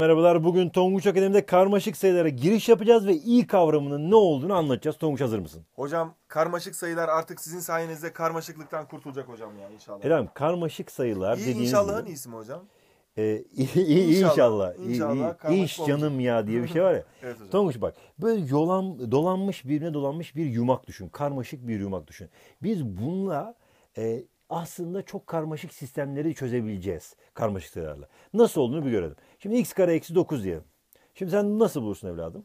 Merhabalar, bugün Tonguç Akademi'de karmaşık sayılara giriş yapacağız ve i kavramının ne olduğunu anlatacağız. Tonguç hazır mısın? Hocam karmaşık sayılar artık sizin sayenizde karmaşıklıktan kurtulacak hocam ya inşallah. Elham karmaşık sayılar İyi dediğiniz inşallahın gibi. iyisi mi hocam? Ee, iyi, iyi inşallah. İnşallah. iyi, iyi, iş canım ya diye bir şey var ya. evet hocam. Tonguç bak böyle yolan, dolanmış birine dolanmış bir yumak düşün. Karmaşık bir yumak düşün. Biz bununla e, aslında çok karmaşık sistemleri çözebileceğiz karmaşıklarla. Nasıl olduğunu bir görelim. Şimdi x kare eksi 9 diyelim. Şimdi sen nasıl bulursun evladım?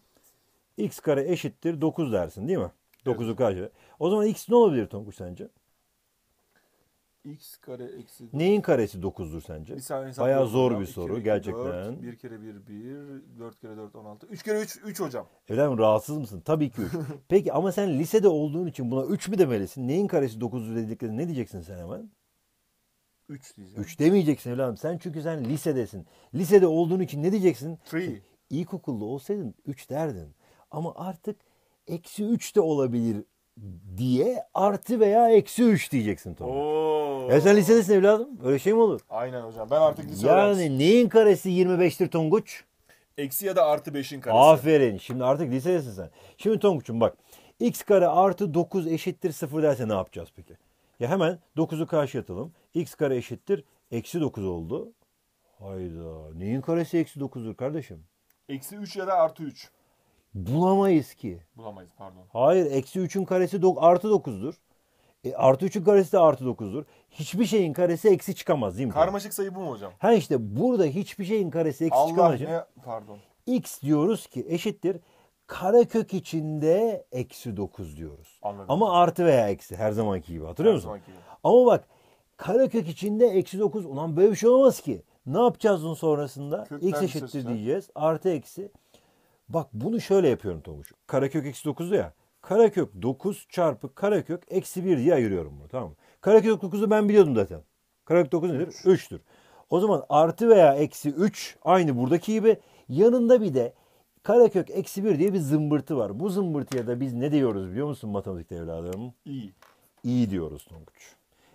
x kare eşittir 9 dersin değil mi? 9'u evet. karşı. O zaman x ne olabilir Tonguç sence? x kare eksi... Neyin karesi 9'dur sence? Bir saniye hesap Bayağı zor bir soru iki, iki, gerçekten. 4, 1 kere 1 1, 4 kere 4 16. 3 kere 3 3 hocam. Evladım rahatsız mısın? Tabii ki 3. Peki ama sen lisede olduğun için buna 3 mü demelisin? Neyin karesi 9'dur dediklerinde ne diyeceksin sen hemen? 3 diyeceğim. 3 demeyeceksin evladım. Sen çünkü sen lisedesin. Lisede olduğun için ne diyeceksin? 3. İlkokulda olsaydın 3 derdin. Ama artık eksi 3 de olabilir diye artı veya eksi 3 diyeceksin Tonguç. Ya sen lisedesin evladım. Öyle şey mi olur? Aynen hocam. Ben artık lise Yani öğrencisi. neyin karesi 25'tir Tonguç? Eksi ya da artı 5'in karesi. Aferin. Şimdi artık lisedesin sen. Şimdi Tonguç'um bak. X kare artı 9 eşittir 0 derse ne yapacağız peki? Ya hemen 9'u karşıya atalım. X kare eşittir. Eksi 9 oldu. Hayda. Neyin karesi eksi 9'dur kardeşim? Eksi 3 ya da artı 3. Bulamayız ki. Bulamayız pardon. Hayır eksi 3'ün karesi dok artı 9'dur. E, artı 3'ün karesi de artı 9'dur. Hiçbir şeyin karesi eksi çıkamaz değil mi? Karmaşık sayı bu mu hocam? Ha işte burada hiçbir şeyin karesi eksi Allah çıkamaz. Ne? Pardon. X diyoruz ki eşittir karekök içinde eksi 9 diyoruz. Anladım. Ama artı veya eksi her zamanki gibi hatırlıyor her musun? Zamanki gibi. Ama bak karekök içinde eksi 9 ulan böyle bir şey olmaz ki. Ne yapacağız bunun sonrasında? Kökler X eşittir diyeceğiz. Artı eksi. Bak bunu şöyle yapıyorum Tomuş. Karekök eksi 9'du ya. Karekök 9 çarpı karekök eksi 1 diye ayırıyorum bunu tamam mı? Karekök 9'u ben biliyordum zaten. Karekök 9 nedir? 3'tür. O zaman artı veya eksi 3 aynı buradaki gibi. Yanında bir de karekök eksi 1 diye bir zımbırtı var. Bu zımbırtıya da biz ne diyoruz biliyor musun matematikte evladım? İyi. İyi diyoruz Tonguç.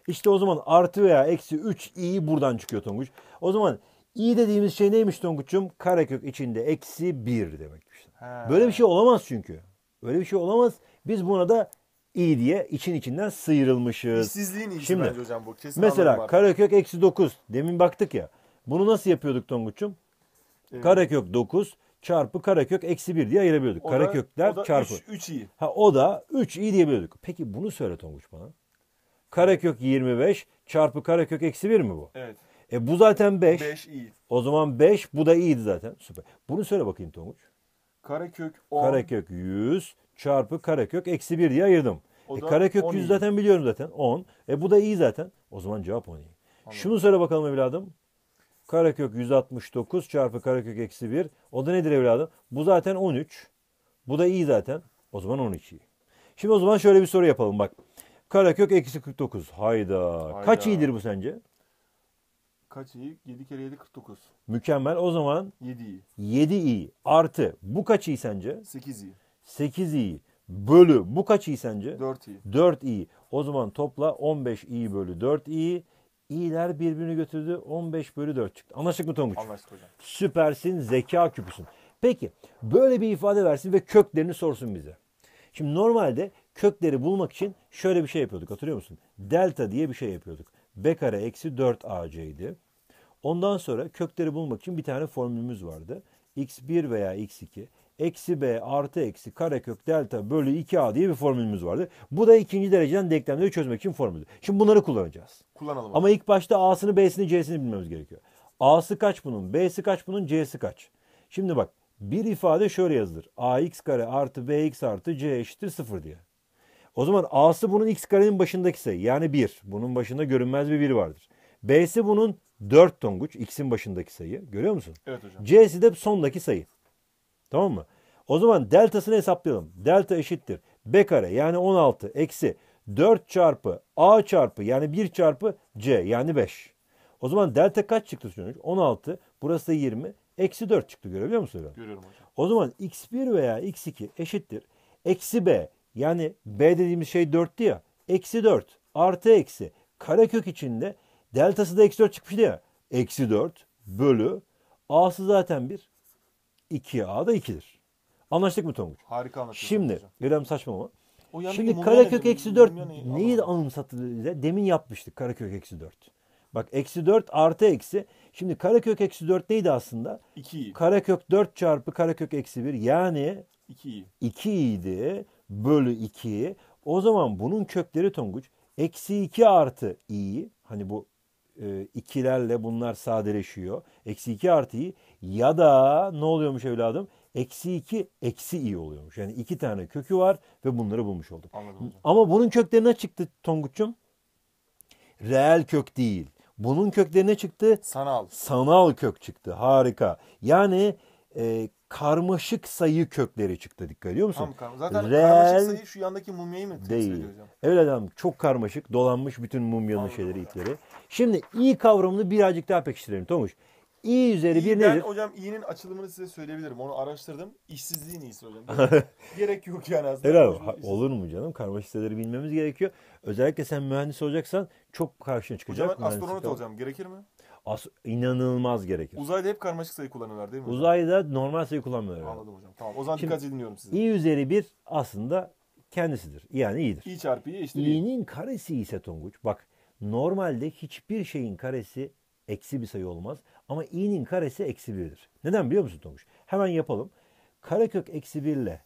İşte o zaman artı veya eksi 3 iyi buradan çıkıyor Tonguç. O zaman İyi dediğimiz şey neymiş Tonguç'um? Karekök içinde eksi bir demekmiş. Ha. Böyle bir şey olamaz çünkü. Böyle bir şey olamaz. Biz buna da iyi diye için içinden sıyrılmışız. İşsizliğin iyisi Şimdi, bence hocam bu. Kesin mesela karekök eksi dokuz Demin baktık ya. Bunu nasıl yapıyorduk Tonguç'um? Evet. Karekök dokuz çarpı karekök eksi bir diye ayırabiliyorduk. O karekökler da, o da çarpı. 3, 3 i. Ha, o da 3 i diyebiliyorduk. Peki bunu söyle Tonguç bana. Karekök 25 çarpı karekök eksi bir mi bu? Evet. E bu zaten 5. 5 iyi. O zaman 5 bu da iyiydi zaten. Süper. Bunu söyle bakayım Tonguç. Karekök 10. Karekök 100 çarpı karekök eksi 1 diye ayırdım. O e, karekök 100 iyi. zaten biliyorum zaten 10. E bu da iyi zaten. O zaman cevap 10 iyi. Anladım. Şunu söyle bakalım evladım. Karekök 169 çarpı karekök eksi 1. O da nedir evladım? Bu zaten 13. Bu da iyi zaten. O zaman 13 iyi. Şimdi o zaman şöyle bir soru yapalım bak. Karekök eksi 49. Hayda. Hayda. Kaç iyidir bu sence? kaç iyi? 7 kere 7 49. Mükemmel. O zaman 7 iyi. 7 iyi artı bu kaç iyi sence? 8 iyi. 8 iyi bölü bu kaç iyi sence? 4 iyi. 4 iyi. O zaman topla 15 iyi bölü 4 iyi. İyiler birbirini götürdü. 15 bölü 4 çıktı. Anlaştık mı Tonguç? Anlaştık hocam. Süpersin, zeka küpüsün. Peki böyle bir ifade versin ve köklerini sorsun bize. Şimdi normalde kökleri bulmak için şöyle bir şey yapıyorduk hatırlıyor musun? Delta diye bir şey yapıyorduk b kare eksi 4 ac idi. Ondan sonra kökleri bulmak için bir tane formülümüz vardı. x1 veya x2 eksi b artı eksi karekök delta bölü 2a diye bir formülümüz vardı. Bu da ikinci dereceden denklemleri çözmek için formülü. Şimdi bunları kullanacağız. Kullanalım. Ama ilk başta a'sını b'sini c'sini bilmemiz gerekiyor. a'sı kaç bunun b'si kaç bunun c'si kaç. Şimdi bak bir ifade şöyle yazılır. ax kare artı bx artı c eşittir 0 diye. O zaman A'sı bunun x karenin başındaki sayı yani 1. Bunun başında görünmez bir 1 vardır. B'si bunun 4 tonguç x'in başındaki sayı. Görüyor musun? Evet hocam. C'si de sondaki sayı. Tamam mı? O zaman deltasını hesaplayalım. Delta eşittir. B kare yani 16 eksi 4 çarpı A çarpı yani 1 çarpı C yani 5. O zaman delta kaç çıktı sonuç? 16. Burası da 20. Eksi 4 çıktı görebiliyor musun? Görüyorum hocam. O zaman x1 veya x2 eşittir. Eksi B yani B dediğimiz şey 4'tü ya. Eksi 4 artı eksi karekök içinde deltası da eksi 4 çıkmıştı ya. Eksi 4 bölü A'sı zaten 1. 2A da 2'dir. Anlaştık mı Tonguç? Harika anlaştık. Şimdi hocam. İrem saçma mı? Şimdi karekök eksi 4 neyi anımsattı bize? Demin yapmıştık karekök eksi 4. Bak eksi 4 artı eksi. Şimdi karekök eksi 4 neydi aslında? 2 Karekök 4 çarpı karekök eksi 1 yani 2 i. 2 i'ydi bölü 2'yi o zaman bunun kökleri Tonguç eksi 2 artı i'yi hani bu e, ikilerle bunlar sadeleşiyor. Eksi 2 artı i ya da ne oluyormuş evladım? Eksi 2 eksi i oluyormuş. Yani iki tane kökü var ve bunları bulmuş olduk. Anladım. Ama bunun kökleri ne çıktı Tonguç'um? Reel kök değil. Bunun kökleri ne çıktı? Sanal. Sanal kök çıktı. Harika. Yani e, karmaşık sayı kökleri çıktı dikkat ediyor musun? Tamam, zaten Reel... karmaşık sayı şu yandaki mumyayı mı değil. hocam? Evet adam çok karmaşık dolanmış bütün mumyanın Anladım şeyleri hocam. ipleri. Şimdi i kavramını birazcık daha pekiştirelim Tomuş. İ üzeri İ'den, bir nedir? hocam i'nin açılımını size söyleyebilirim. Onu araştırdım. İşsizliğin iyisi hocam. Gerek yok yani aslında. Herhalde. Olur mu canım? Karmaşık siteleri bilmemiz gerekiyor. Özellikle sen mühendis olacaksan çok karşına çıkacak. Hocam astronot olacağım. Gerekir mi? As inanılmaz gerekir. Uzayda hep karmaşık sayı kullanıyorlar değil mi? Uzayda normal sayı kullanmıyorlar. Anladım hocam. Tamam. O zaman Şimdi, dikkat dinliyorum sizi. i üzeri bir aslında kendisidir. Yani iyidir. İ çarpı i eşittir. i'nin karesi ise Tonguç. Bak normalde hiçbir şeyin karesi eksi bir sayı olmaz. Ama i'nin karesi eksi 1'dir. Neden biliyor musun Tonguç? Hemen yapalım. Karekök eksi 1 ile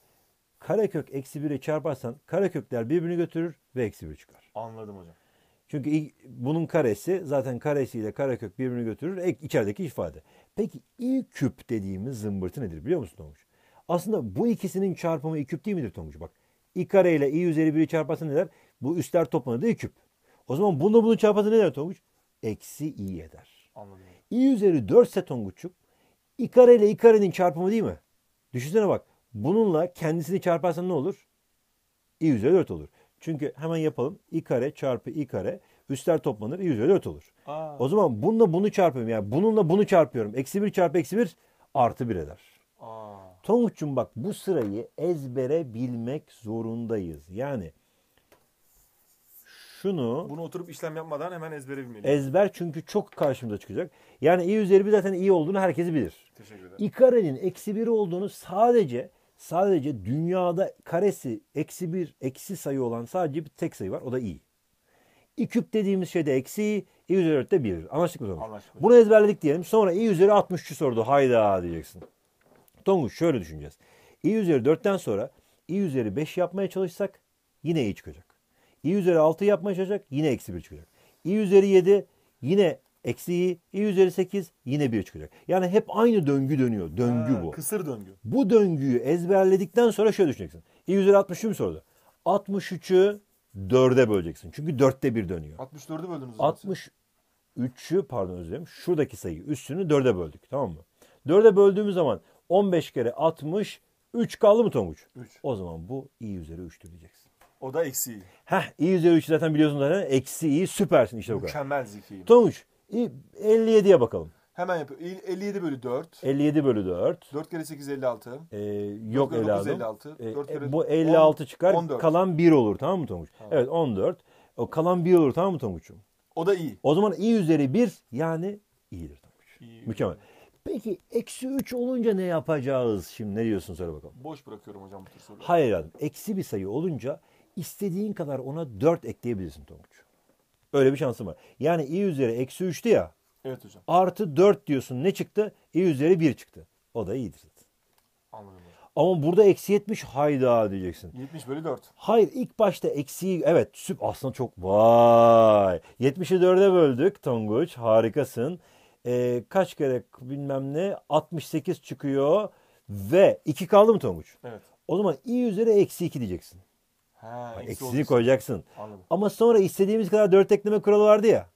karekök eksi 1'i çarparsan karekökler birbirini götürür ve eksi bir çıkar. Anladım hocam. Çünkü bunun karesi zaten karesiyle karekök birbirini götürür. Ek, içerideki ifade. Peki i küp dediğimiz zımbırtı nedir biliyor musun Tonguç? Aslında bu ikisinin çarpımı i küp değil midir Tonguç? Bak i kare ile i üzeri biri çarparsa ne der? Bu üstler toplanır i küp. O zaman bunu bunu çarparsa ne der Tonguç? Eksi i eder. Anladım. i üzeri 4 ise Tonguç'um i kare ile i karenin çarpımı değil mi? Düşünsene bak. Bununla kendisini çarparsan ne olur? i üzeri 4 olur. Çünkü hemen yapalım. i kare çarpı i kare. Üstler toplanır. i üzeri 4 olur. Aa. O zaman bununla bunu çarpıyorum. Yani bununla bunu çarpıyorum. Eksi 1 çarpı eksi 1 artı 1 eder. Aa. Tonguç'cum bak bu sırayı ezbere bilmek zorundayız. Yani şunu... Bunu oturup işlem yapmadan hemen ezbere bilmeliyiz. Ezber çünkü çok karşımıza çıkacak. Yani i üzeri 1 zaten iyi olduğunu herkes bilir. Teşekkür ederim. i karenin eksi 1 olduğunu sadece Sadece dünyada karesi eksi bir eksi sayı olan sadece bir tek sayı var. O da i. i küp dediğimiz şey de eksi i. üzeri 4 1. Anlaştık mı Tonguç? Anlaştık. Bunu ezberledik diyelim. Sonra i üzeri 63'ü sordu. Hayda diyeceksin. Tonguç şöyle düşüneceğiz. i üzeri 4'ten sonra i üzeri 5 yapmaya çalışsak yine i çıkacak. i üzeri 6 yapmaya çalışacak yine eksi 1 çıkacak. i üzeri 7 yine Eksi i, i üzeri 8 yine 1 çıkacak. Yani hep aynı döngü dönüyor. Döngü ha, bu. Kısır döngü. Bu döngüyü ezberledikten sonra şöyle düşüneceksin. i üzeri 63 mı sordu? 63'ü 4'e böleceksin. Çünkü 4'te 1 dönüyor. 64'ü böldünüz. 63'ü pardon özür dilerim. Şuradaki sayı üstünü 4'e böldük tamam mı? 4'e böldüğümüz zaman 15 kere 60 3 kaldı mı Tonguç? 3. O zaman bu i üzeri 3'tür diyeceksin. O da eksi i. Heh i üzeri 3 zaten biliyorsunuz zaten. Eksi i süpersin işte bu kadar. Mükemmel zekiyim. Tonguç İyi, 57'ye bakalım. Hemen yapıyor. 57 bölü 4. 57 bölü 4. 4 kere 8 56. Ee, yok 4 kere 9 56. 4 kere bu 56 10, çıkar. 14. Kalan 1 olur tamam mı Tonguç? Tamam. Evet 14. O kalan 1 olur tamam mı Tonguç'um? O da iyi. O zaman iyi üzeri 1 yani iyidir Tonguç. İyi. Mükemmel. Peki eksi 3 olunca ne yapacağız şimdi? Ne diyorsun söyle bakalım. Boş bırakıyorum hocam bu soruyu. Hayır adam. Eksi bir sayı olunca istediğin kadar ona 4 ekleyebilirsin Tonguç. Öyle bir şansım var. Yani i üzeri eksi 3'tü ya. Evet hocam. Artı 4 diyorsun ne çıktı? i üzeri 1 çıktı. O da iyidir. Anladım. Ama burada eksi 70 hayda diyeceksin. 70 bölü 4. Hayır ilk başta eksiği evet süp aslında çok vay. 70'i 4'e böldük Tonguç harikasın. Ee, kaç kere bilmem ne 68 çıkıyor ve 2 kaldı mı Tonguç? Evet. O zaman i üzeri eksi 2 diyeceksin. Ha, yani eksiğini koyacaksın. Anladım. Ama sonra istediğimiz kadar dört ekleme kuralı vardı ya.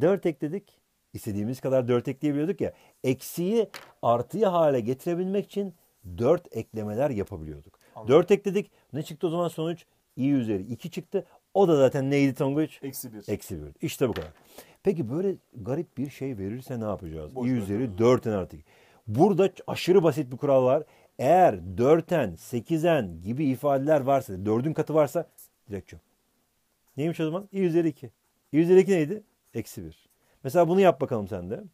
Dört ekledik. İstediğimiz kadar dört ekleyebiliyorduk ya. Eksiği artıya hale getirebilmek için dört eklemeler yapabiliyorduk. Anladım. Dört ekledik. Ne çıktı o zaman sonuç? i üzeri 2 çıktı. O da zaten neydi Tonguç? Eksi bir. Eksi 1. İşte bu kadar. Peki böyle garip bir şey verirse ne yapacağız? Boş i üzeri 4 artık. Burada aşırı basit bir kural var. Eğer dörten, sekizen gibi ifadeler varsa, dördün katı varsa direkt yok. Neymiş o zaman? i üzeri iki? i üzeri iki neydi? Eksi bir. Mesela bunu yap bakalım sen de.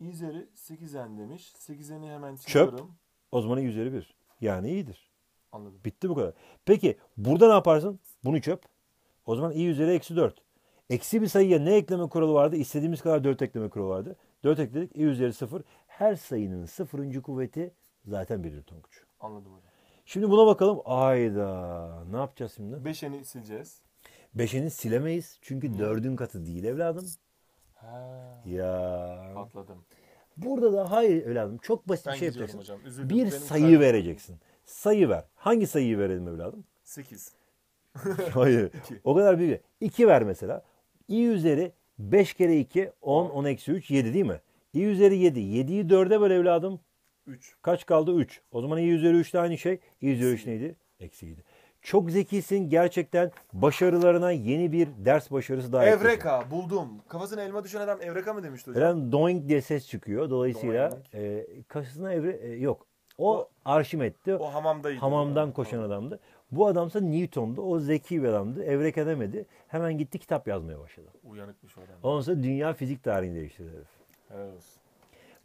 i üzeri sekizen demiş. sekizeni hemen çiziyorum. Çöp. O zaman i üzeri bir. Yani iyidir. Anladım. Bitti bu kadar. Peki burada ne yaparsın? Bunu çöp. O zaman i üzeri eksi dört. Eksi bir sayıya ne ekleme kuralı vardı? İstediğimiz kadar dört ekleme kuralı vardı. Dört ekledik. i üzeri sıfır. Her sayının sıfırıncı kuvveti zaten Bedir Tonguç. Anladım hocam. Şimdi buna bakalım. Ayda ne yapacağız şimdi? Beşeni sileceğiz. Beşini silemeyiz. Çünkü Hı. dördün katı değil evladım. Ha. Ya. Patladım. Burada da hayır evladım. Çok basit ben bir şey yapacaksın. Hocam, üzüldüm. bir sayı kalbim. vereceksin. Sayı ver. Hangi sayıyı verelim evladım? Sekiz. hayır. İki. O kadar büyük. İki ver mesela. i üzeri 5 kere 2 10 10 eksi 3 7 değil mi? i üzeri 7. 7'yi 4'e böl evladım. 3. Kaç kaldı? 3. O zaman iyi üzeri 3 de aynı şey. i üzeri 3 neydi? Eksiydi. Çok zekisin gerçekten başarılarına yeni bir ders başarısı daha Evreka buldum. Kafasına elma düşen adam Evreka mı demişti hocam? Eren doink diye ses çıkıyor. Dolayısıyla Doink. e, kafasına evre e, yok. O, O- Arşimet'ti. O hamamdaydı. hamamdan koşan adamdı. Bu adamsa Newton'du. O zeki bir adamdı. Evreka demedi. Hemen gitti kitap yazmaya başladı. Uyanıkmış o adam. Ondan sonra dünya fizik tarihini değiştirdi herif.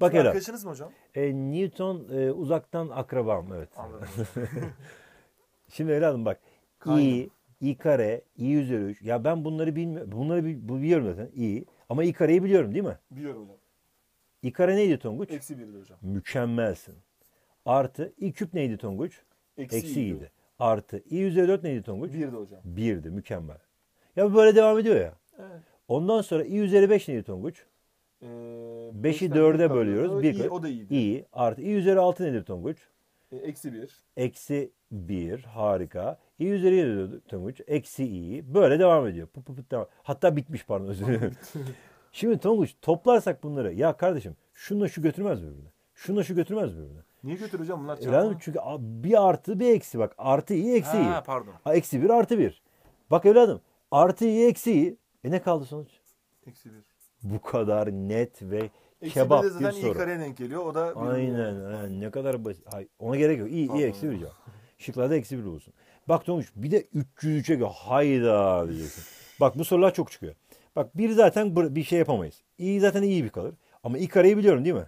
Bakın arkadaşınız mı hocam? E, Newton e, uzaktan akrabam evet. Şimdi evladım bak. Kaydım. i, i kare, i üzeri 3. Ya ben bunları bilmiyorum. Bunları biliyorum zaten. i. Ama i kareyi biliyorum değil mi? Biliyorum hocam. i kare neydi Tonguç? Eksi 1'di hocam. Mükemmelsin. Artı i küp neydi Tonguç? Eksi, Eksi i'di. Artı i üzeri 4 neydi Tonguç? 1'di hocam. 1'di mükemmel. Ya böyle devam ediyor ya. Evet. Ondan sonra i üzeri 5 neydi Tonguç? e, 5'i 4'e bölüyoruz. Bir iyi, o da iyi. İyi. Artı i üzeri 6 nedir Tonguç? E, eksi 1. Eksi 1. Harika. i üzeri 7 diyordu Tonguç. Eksi i. Böyle devam ediyor. Pı pı pı, devam. Hatta bitmiş pardon özür dilerim. Şimdi Tonguç toplarsak bunları. Ya kardeşim şunla şu götürmez birbirine. Şunla şu götürmez birbirine. Niye götürür hocam bunlar? E, evladım çünkü bir artı bir eksi bak. Artı i eksi i. Ha, pardon. Ha, eksi bir artı bir. Bak evladım artı i eksi i. E ne kaldı sonuç? Eksi bir bu kadar net ve kebap bir soru. zaten denk geliyor. O da Aynen. Yani ne kadar basit. Hayır, ona gerek yok. İyi, iyi eksi bir cevap. Şıklarda eksi bir olsun. Bak olmuş bir de 303'e göre hayda diyeceksin. Bak bu sorular çok çıkıyor. Bak bir zaten bir şey yapamayız. İyi zaten iyi bir kalır. Ama İKR'yi biliyorum değil mi?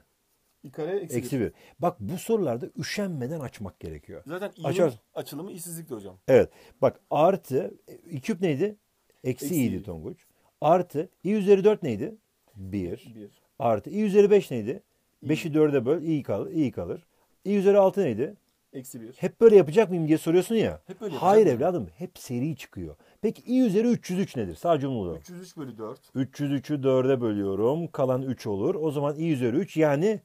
İkare eksi, eksi bir. bir. Bak bu sorularda üşenmeden açmak gerekiyor. Zaten i'nin Açar... açılımı işsizlikti hocam. Evet. Bak artı e, i küp neydi? Eksi, eksi i'di Tonguç. Artı i üzeri 4 neydi? 1. Artı i üzeri 5 neydi? 5'i 4'e böl i kalır. i kalır. i üzeri 6 neydi? Eksi 1. Hep böyle yapacak mıyım diye soruyorsun ya. Hep böyle Hayır yapacak evladım hep seri çıkıyor. Peki i üzeri 303 nedir? Sadece onu bulalım. 303 bölü 4. 303'ü 4'e bölüyorum. Kalan 3 olur. O zaman i üzeri 3 yani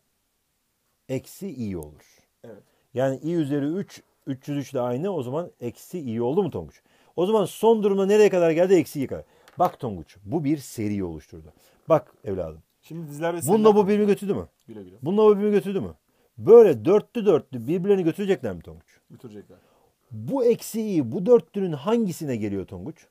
eksi i olur. Evet. Yani i üzeri 3 303 de aynı o zaman eksi i oldu mu Tonguç? O zaman son durumda nereye kadar geldi? Eksi i kadar. Bak Tonguç bu bir seri oluşturdu. Bak evladım. Şimdi dizler ve Bununla bu birbirini götürdü mü? Güle güle. Bununla bu birbirini götürdü mü? Böyle dörtlü dörtlü birbirlerini götürecekler mi Tonguç? Götürecekler. Bu eksiği bu dörtlünün hangisine geliyor Tonguç?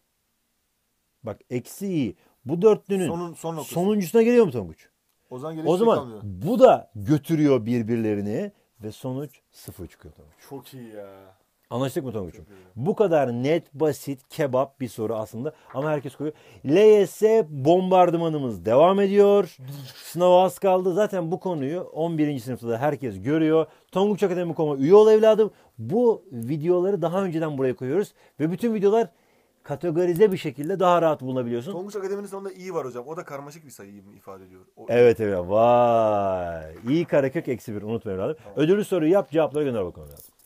Bak eksiği bu dörtlünün Sonun, son sonuncusuna geliyor mu Tonguç? Ozan zaman, o şey zaman kalmıyor. bu da götürüyor birbirlerini ve sonuç sıfır çıkıyor Tonguç. Çok iyi ya. Anlaştık mı Tonguç'um? Bu kadar net, basit, kebap bir soru aslında. Ama herkes koyuyor. LYS bombardımanımız devam ediyor. Sınav az kaldı. Zaten bu konuyu 11. sınıfta da herkes görüyor. Tonguç Akademi.com'a üye ol evladım. Bu videoları daha önceden buraya koyuyoruz. Ve bütün videolar kategorize bir şekilde daha rahat bulabiliyorsun. Tonguç Akademi'nin sonunda iyi var hocam. O da karmaşık bir sayıyı ifade ediyor. O... Evet evet. Vay. İyi karekök eksi bir. Unutma evladım. Tamam. Ödüllü soruyu yap cevapları gönder bakalım. Evladım.